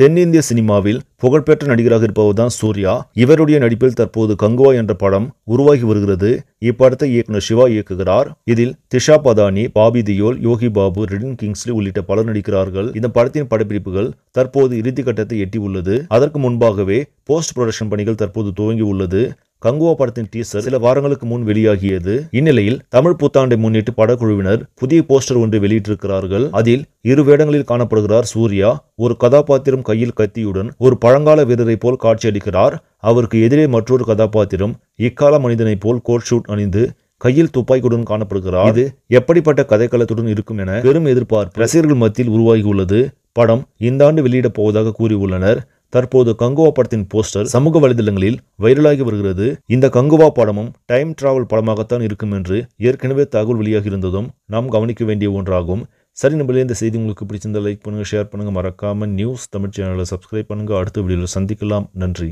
தென்னிந்திய சினிமாவில் புகழ்பெற்ற நடிகராக இருப்பவர்தான் தான் சூர்யா இவருடைய நடிப்பில் தற்போது கங்குவா என்ற படம் உருவாகி வருகிறது இப்படத்தை இயக்குனர் சிவா இயக்குகிறார் இதில் திஷா பதானி பாபி தியோல் யோகி பாபு ரிடின் கிங்ஸ்லி உள்ளிட்ட பலர் நடிக்கிறார்கள் இந்த படத்தின் படப்பிடிப்புகள் தற்போது இறுதி கட்டத்தை எட்டியுள்ளது அதற்கு முன்பாகவே போஸ்ட் ப்ரொடக்ஷன் பணிகள் தற்போது துவங்கி உள்ளது கங்குவா படத்தின் டீசர் சில வாரங்களுக்கு முன் வெளியாகியது இந்நிலையில் தமிழ் புத்தாண்டை முன்னிட்டு படக்குழுவினர் புதிய போஸ்டர் ஒன்று வெளியிட்டிருக்கிறார்கள் அதில் இரு வேடங்களில் காணப்படுகிறார் சூர்யா ஒரு கதாபாத்திரம் கையில் கத்தியுடன் ஒரு பழங்கால வீரரை போல் காட்சியளிக்கிறார் அவருக்கு எதிரே மற்றொரு கதாபாத்திரம் இக்கால மனிதனை போல் கோட் ஷூட் அணிந்து கையில் துப்பாக்கியுடன் காணப்படுகிறார் இது எப்படிப்பட்ட கதைக்களத்துடன் இருக்கும் என பெரும் எதிர்பார்ப்பு ரசிகர்கள் மத்தியில் உருவாகியுள்ளது படம் இந்த ஆண்டு வெளியிடப் போவதாக கூறியுள்ளனர் தற்போது கங்குவா படத்தின் போஸ்டர் சமூக வலைதளங்களில் வைரலாகி வருகிறது இந்த கங்குவா படமும் டைம் டிராவல் படமாகத்தான் இருக்கும் என்று ஏற்கனவே தகவல் வெளியாகி இருந்ததும் நாம் கவனிக்க வேண்டிய ஒன்றாகும் சரி நம்மளே இந்த செய்தி உங்களுக்கு பிடிச்சிருந்தால் லைக் பண்ணுங்கள் ஷேர் பண்ணுங்கள் மறக்காமல் நியூஸ் தமிழ் சேனலை சப்ஸ்கிரைப் பண்ணுங்கள் அடுத்த வீடியோவில் சந்திக்கலாம் நன்றி